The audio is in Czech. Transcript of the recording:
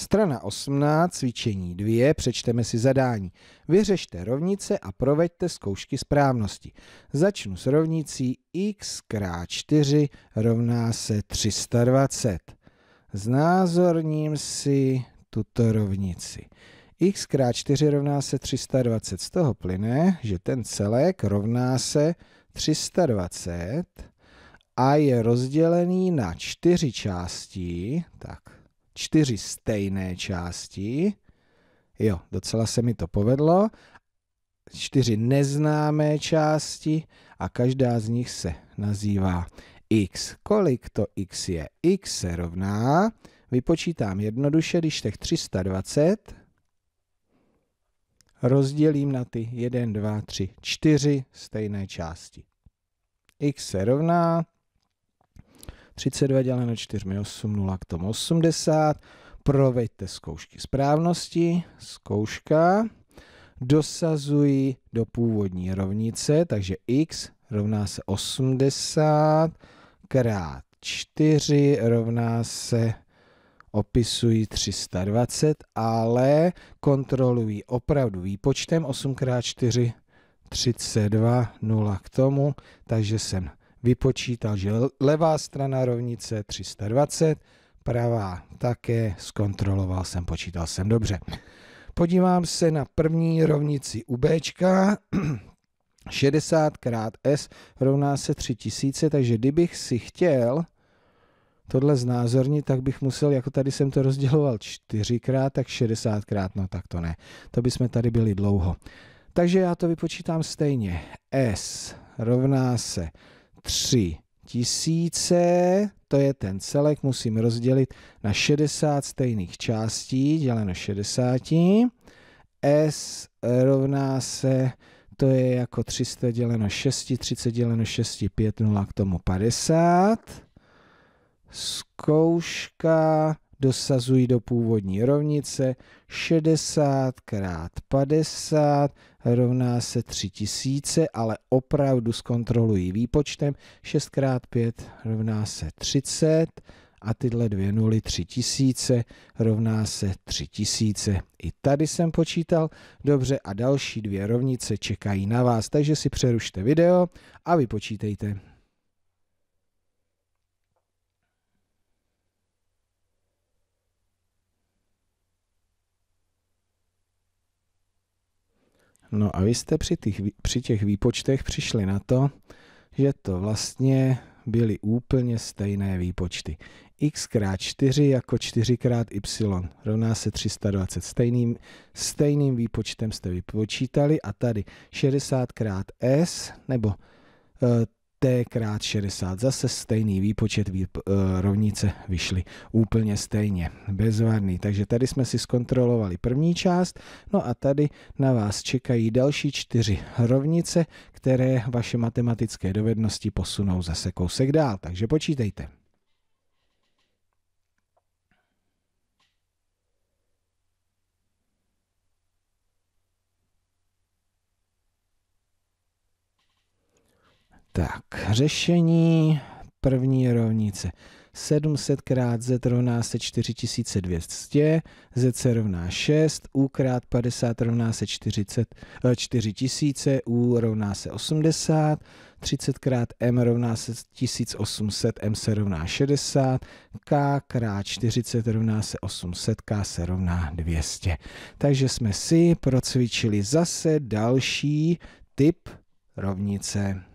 Strana 18, cvičení 2, přečteme si zadání. Vyřešte rovnice a proveďte zkoušky správnosti. Začnu s rovnicí x krát 4 rovná se 320. Znázorním si tuto rovnici. x krát 4 rovná se 320. Z toho plyne, že ten celek rovná se 320 a je rozdělený na čtyři části. Tak, čtyři stejné části. Jo, docela se mi to povedlo. Čtyři neznámé části a každá z nich se nazývá x. Kolik to x je? x se rovná, vypočítám jednoduše, když těch 320 rozdělím na ty 1, 2, 3, 4 stejné části. x se rovná 32 děleno 4 8, 0 k tomu 80. Proveďte zkoušky správnosti. Zkouška. Dosazuji do původní rovnice, takže x rovná se 80 krát 4 rovná se opisují 320, ale kontrolují opravdu výpočtem 8x4 32, 0 k tomu, takže jsem vypočítal, že levá strana rovnice 320, pravá také, zkontroloval jsem, počítal jsem dobře. Podívám se na první rovnici u B, 60 krát S rovná se 3000, takže kdybych si chtěl tohle znázornit, tak bych musel, jako tady jsem to rozděloval čtyřikrát, tak 60 krát, no tak to ne. To bychom tady byli dlouho. Takže já to vypočítám stejně. S rovná se 3 tisíce, to je ten celek, musím rozdělit na 60 stejných částí, děleno 60. S rovná se, to je jako 300 děleno 6, 30 děleno 6, 5, 0 k tomu 50. Zkouška dosazuji do původní rovnice 60 krát 50 rovná se 3000, ale opravdu zkontroluji výpočtem 6 krát 5 rovná se 30 a tyhle dvě nuly 3000 rovná se 3000. I tady jsem počítal dobře a další dvě rovnice čekají na vás, takže si přerušte video a vypočítejte. No a vy jste při, těch, při těch výpočtech přišli na to, že to vlastně byly úplně stejné výpočty. x krát 4 jako 4 krát y rovná se 320. Stejným, stejným výpočtem jste vypočítali a tady 60 krát s nebo eh, t krát 60. Zase stejný výpočet výp, e, rovnice vyšly úplně stejně, bezvadný. Takže tady jsme si zkontrolovali první část, no a tady na vás čekají další čtyři rovnice, které vaše matematické dovednosti posunou zase kousek dál, takže počítejte. Tak, řešení první rovnice. 700 krát z rovná se 4200, z se rovná 6, u krát 50 rovná se 40, 4000, eh, u rovná se 80, 30 krát m rovná se 1800, m se rovná 60, k krát 40 rovná se 800, k se rovná 200. Takže jsme si procvičili zase další typ rovnice.